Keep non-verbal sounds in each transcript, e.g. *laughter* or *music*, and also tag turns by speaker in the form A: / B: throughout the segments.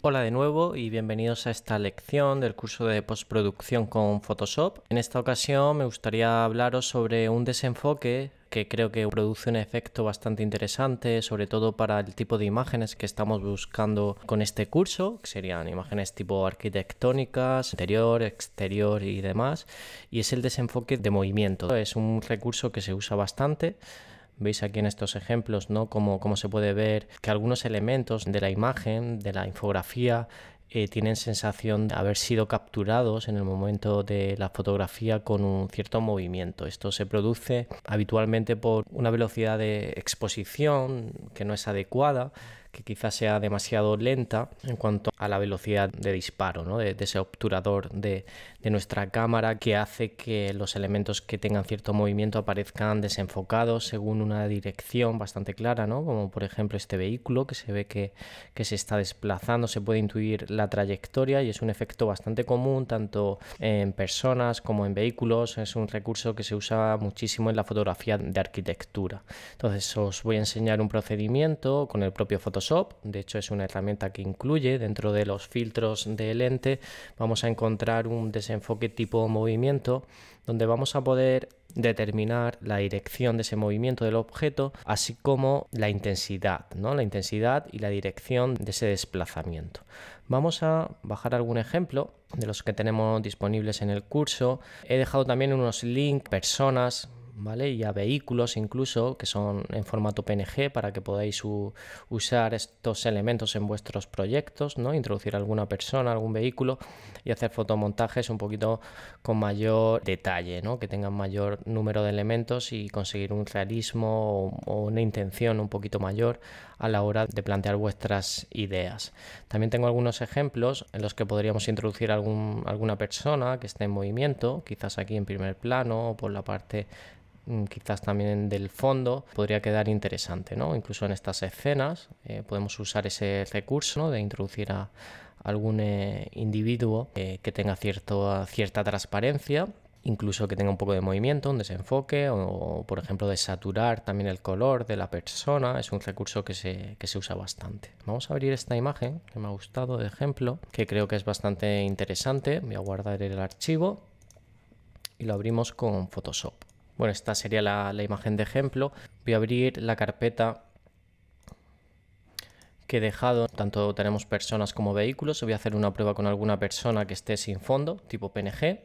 A: Hola de nuevo y bienvenidos a esta lección del curso de postproducción con Photoshop. En esta ocasión me gustaría hablaros sobre un desenfoque que creo que produce un efecto bastante interesante, sobre todo para el tipo de imágenes que estamos buscando con este curso, que serían imágenes tipo arquitectónicas, interior, exterior y demás, y es el desenfoque de movimiento. Es un recurso que se usa bastante Veis aquí en estos ejemplos, ¿no? Como, se puede ver que algunos elementos de la imagen, de la infografía, eh, tienen sensación de haber sido capturados en el momento de la fotografía con un cierto movimiento. Esto se produce habitualmente por una velocidad de exposición que no es adecuada, que quizás sea demasiado lenta en cuanto a la velocidad de disparo, de, ese obturador de, nuestra cámara que hace que los elementos que tengan cierto movimiento aparezcan desenfocados según una dirección bastante clara, como por ejemplo este vehículo que se ve que, que se está desplazando, se puede intuir la trayectoria y es un efecto bastante común tanto en personas como en vehículos, es un recurso que se usa muchísimo en la fotografía de arquitectura. Entonces os voy a enseñar un procedimiento con el propio fotógrafo de hecho, es una herramienta que incluye dentro de los filtros de lente, vamos a encontrar un desenfoque tipo movimiento, donde vamos a poder determinar la dirección de ese movimiento del objeto, así como la intensidad, ¿no? la intensidad y la dirección de ese desplazamiento. Vamos a bajar algún ejemplo de los que tenemos disponibles en el curso. He dejado también unos links, personas, y a vehículos incluso que son en formato PNG para que podáis usar estos elementos en vuestros proyectos, ¿no? Introducir alguna persona, algún vehículo y hacer fotomontajes un poquito con mayor detalle, Que tengan mayor número de elementos y conseguir un realismo o, una intención un poquito mayor a la hora de plantear vuestras ideas. También tengo algunos ejemplos en los que podríamos introducir algún, alguna persona que esté en movimiento, quizás aquí en primer plano o por la parte Mm, quizás también del fondo, podría quedar interesante, ¿no? Incluso en estas escenas eh, podemos usar ese recurso de introducir a algún eh, individuo eh, que tenga cierto, cierta transparencia incluso que tenga un poco de movimiento, un desenfoque o, por ejemplo de saturar también el color de la persona, es un recurso que se, que se usa bastante. Vamos a abrir esta imagen que me ha gustado de ejemplo, que creo que es bastante interesante, voy a guardar el archivo y lo abrimos con Photoshop. Bueno, esta sería la, imagen de ejemplo. Voy a abrir la carpeta que he dejado, tanto tenemos personas como vehículos. Voy a hacer una prueba con alguna persona que esté sin fondo, tipo PNG.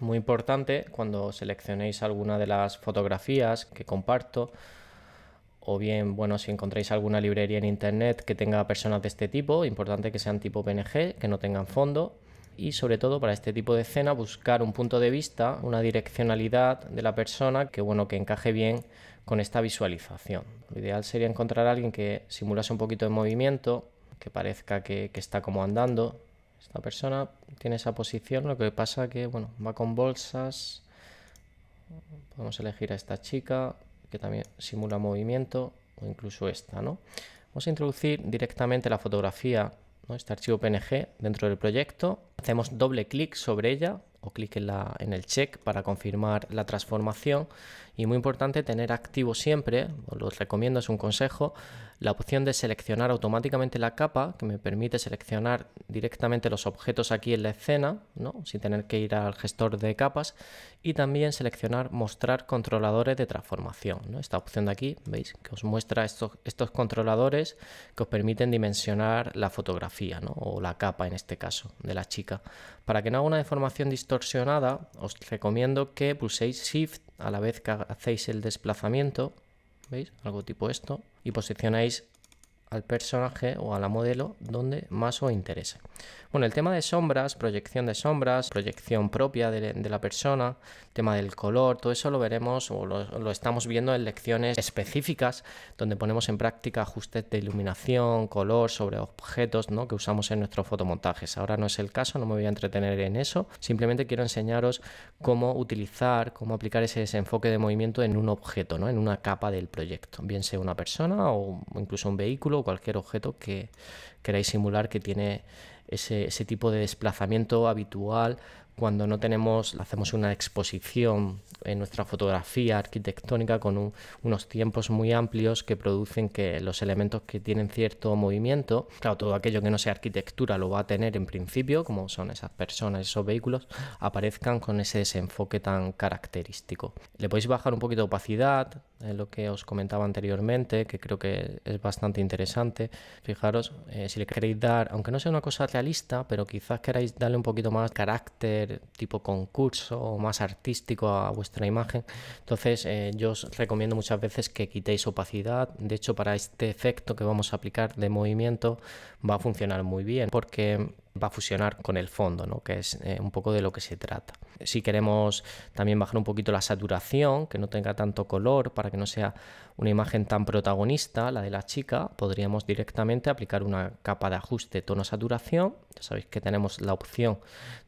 A: Muy importante cuando seleccionéis alguna de las fotografías que comparto o bien, bueno, si encontráis alguna librería en internet que tenga personas de este tipo, importante que sean tipo PNG, que no tengan fondo y sobre todo para este tipo de escena buscar un punto de vista, una direccionalidad de la persona que bueno, que encaje bien con esta visualización. Lo ideal sería encontrar a alguien que simulase un poquito de movimiento, que parezca que, que está como andando. Esta persona tiene esa posición, lo que pasa que bueno, va con bolsas. Podemos elegir a esta chica, que también simula movimiento, o incluso esta, ¿no? Vamos a introducir directamente la fotografía este archivo PNG dentro del proyecto. Hacemos doble clic sobre ella o clic en, la, en el check para confirmar la transformación y muy importante tener activo siempre, os lo recomiendo, es un consejo, la opción de seleccionar automáticamente la capa, que me permite seleccionar directamente los objetos aquí en la escena, ¿no? sin tener que ir al gestor de capas, y también seleccionar mostrar controladores de transformación. ¿no? Esta opción de aquí, veis, que os muestra estos, estos controladores que os permiten dimensionar la fotografía, o la capa en este caso, de la chica. Para que no haga una deformación distorsionada, os recomiendo que pulséis Shift a la vez que hacéis el desplazamiento, ¿veis? Algo tipo esto, y posicionáis al personaje o a la modelo donde más os interese. Bueno, el tema de sombras, proyección de sombras, proyección propia de, la persona, tema del color, todo eso lo veremos o lo, estamos viendo en lecciones específicas donde ponemos en práctica ajustes de iluminación, color sobre objetos ¿no? que usamos en nuestros fotomontajes. Ahora no es el caso, no me voy a entretener en eso, simplemente quiero enseñaros cómo utilizar, cómo aplicar ese desenfoque de movimiento en un objeto, ¿no? en una capa del proyecto, bien sea una persona o incluso un vehículo cualquier objeto que queráis simular que tiene ese tipo de desplazamiento habitual cuando no tenemos, hacemos una exposición en nuestra fotografía arquitectónica con unos tiempos muy amplios que producen que los elementos que tienen cierto movimiento, claro, todo aquello que no sea arquitectura lo va a tener en principio, como son esas personas, esos vehículos, aparezcan con ese desenfoque tan característico. Le podéis bajar un poquito de opacidad, eh, lo que os comentaba anteriormente, que creo que es bastante interesante. Fijaros, eh, si le queréis dar, aunque no sea una cosa realista, pero quizás queráis darle un poquito más carácter, tipo concurso o más artístico a vuestra imagen. Entonces eh, yo os recomiendo muchas veces que quitéis opacidad. De hecho para este efecto que vamos a aplicar de movimiento va a funcionar muy bien porque va a fusionar con el fondo, ¿no? que es eh, un poco de lo que se trata. Si queremos también bajar un poquito la saturación, que no tenga tanto color, para que no sea una imagen tan protagonista, la de la chica, podríamos directamente aplicar una capa de ajuste tono-saturación. Ya sabéis que tenemos la opción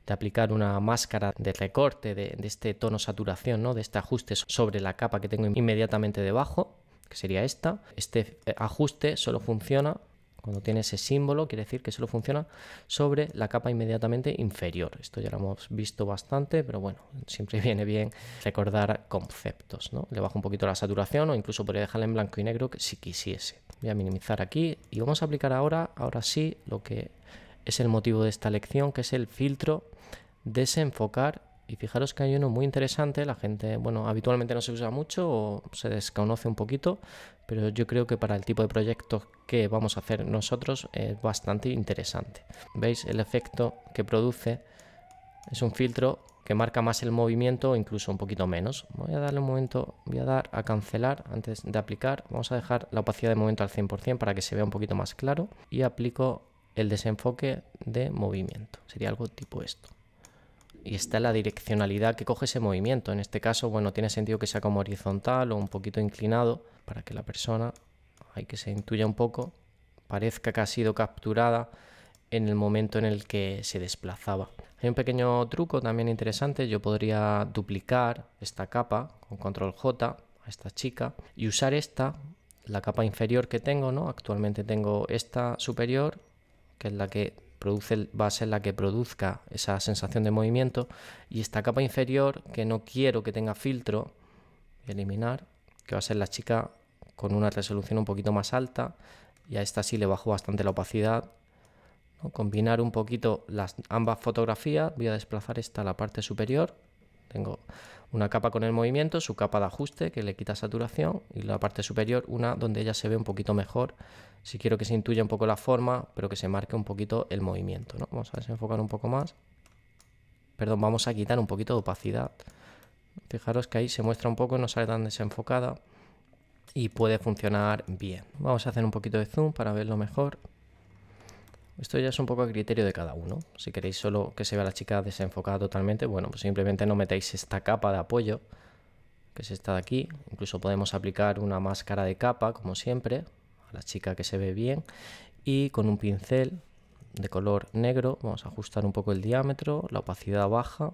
A: de aplicar una máscara de recorte de, este tono-saturación, ¿no? de este ajuste sobre la capa que tengo inmediatamente debajo, que sería esta. Este eh, ajuste solo funciona cuando tiene ese símbolo, quiere decir que solo funciona sobre la capa inmediatamente inferior. Esto ya lo hemos visto bastante, pero bueno, siempre *laughs* viene bien recordar conceptos. ¿no? Le bajo un poquito la saturación o incluso podría dejarla en blanco y negro si quisiese. Voy a minimizar aquí y vamos a aplicar ahora, ahora sí, lo que es el motivo de esta lección, que es el filtro desenfocar y fijaros que hay uno muy interesante, la gente, bueno, habitualmente no se usa mucho o se desconoce un poquito, pero yo creo que para el tipo de proyectos que vamos a hacer nosotros es bastante interesante. ¿Veis el efecto que produce? Es un filtro que marca más el movimiento o incluso un poquito menos. Voy a darle un momento, voy a dar a cancelar antes de aplicar. Vamos a dejar la opacidad de momento al 100% para que se vea un poquito más claro y aplico el desenfoque de movimiento. Sería algo tipo esto y está la direccionalidad que coge ese movimiento. En este caso, bueno, tiene sentido que sea como horizontal o un poquito inclinado para que la persona, hay que se intuya un poco, parezca que ha sido capturada en el momento en el que se desplazaba. Hay un pequeño truco también interesante, yo podría duplicar esta capa con control J a esta chica y usar esta, la capa inferior que tengo, ¿no? Actualmente tengo esta superior, que es la que va a ser la que produzca esa sensación de movimiento. Y esta capa inferior, que no quiero que tenga filtro, eliminar, que va a ser la chica con una resolución un poquito más alta. Y a esta sí le bajo bastante la opacidad. Combinar un poquito las ambas fotografías. Voy a desplazar esta a la parte superior. Tengo una capa con el movimiento, su capa de ajuste que le quita saturación y la parte superior una donde ella se ve un poquito mejor. Si quiero que se intuya un poco la forma, pero que se marque un poquito el movimiento. ¿no? Vamos a desenfocar un poco más. Perdón, vamos a quitar un poquito de opacidad. Fijaros que ahí se muestra un poco, no sale tan desenfocada y puede funcionar bien. Vamos a hacer un poquito de zoom para verlo mejor. Esto ya es un poco a criterio de cada uno. Si queréis solo que se vea la chica desenfocada totalmente, bueno, pues simplemente no metéis esta capa de apoyo, que es esta de aquí. Incluso podemos aplicar una máscara de capa, como siempre, a la chica que se ve bien. Y con un pincel de color negro, vamos a ajustar un poco el diámetro, la opacidad baja.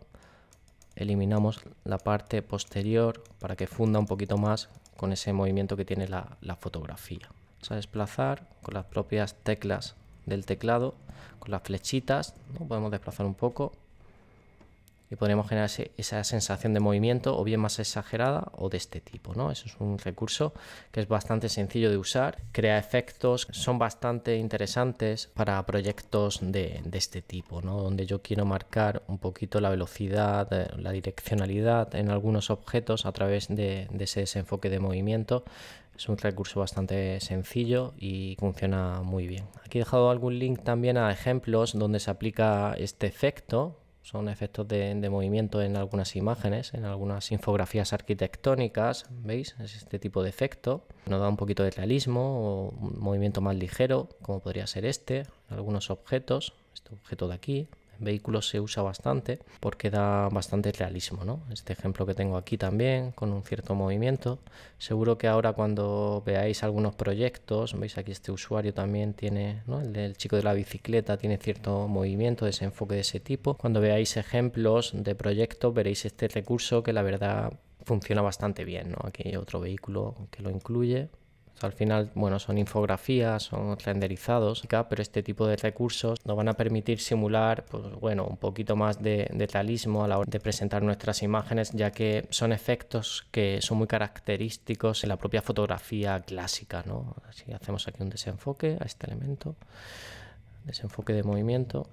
A: Eliminamos la parte posterior para que funda un poquito más con ese movimiento que tiene la, la fotografía. Vamos a desplazar con las propias teclas del teclado con las flechitas, ¿no? podemos desplazar un poco y podríamos generar esa sensación de movimiento o bien más exagerada o de este tipo. ¿no? Eso es un recurso que es bastante sencillo de usar, crea efectos, son bastante interesantes para proyectos de, este tipo, ¿no? donde yo quiero marcar un poquito la velocidad, eh, la direccionalidad en algunos objetos a través de, de ese desenfoque de movimiento. Es un recurso bastante sencillo y funciona muy bien. Aquí he dejado algún link también a ejemplos donde se aplica este efecto son efectos de, movimiento en algunas imágenes, en algunas infografías arquitectónicas, ¿veis? Es este tipo de efecto. Nos da un poquito de realismo o un movimiento más ligero, como podría ser este, algunos objetos, este objeto de aquí, vehículo se usa bastante porque da bastante realismo, ¿no? Este ejemplo que tengo aquí también, con un cierto movimiento. Seguro que ahora cuando veáis algunos proyectos, veis aquí este usuario también tiene, ¿no? El, chico de la bicicleta tiene cierto movimiento, desenfoque de ese tipo. Cuando veáis ejemplos de proyectos, veréis este recurso que la verdad funciona bastante bien, Aquí hay otro vehículo que lo incluye, al final, bueno, son infografías, son renderizados, pero este tipo de recursos nos van a permitir simular, pues bueno, un poquito más de realismo a la hora de presentar nuestras imágenes, ya que son efectos que son muy característicos en la propia fotografía clásica, Si hacemos aquí un desenfoque a este elemento, desenfoque de movimiento,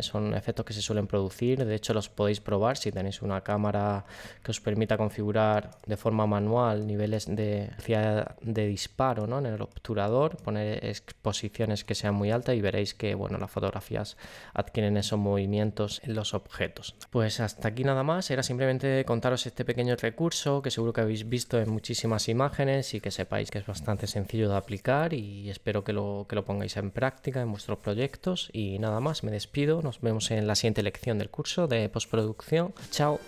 A: son efectos que se suelen producir, de hecho los podéis probar si tenéis una cámara que os permita configurar de forma manual niveles de, de disparo en el obturador, poner exposiciones que sean muy altas y veréis que bueno, las fotografías adquieren esos movimientos en los objetos. Pues hasta aquí nada más, era simplemente contaros este pequeño recurso que seguro que habéis visto en muchísimas imágenes y que sepáis que es bastante sencillo de aplicar y espero que lo, que lo pongáis en práctica en vuestros proyectos y nada más, me despido nos vemos en la siguiente lección del curso de postproducción. Chao.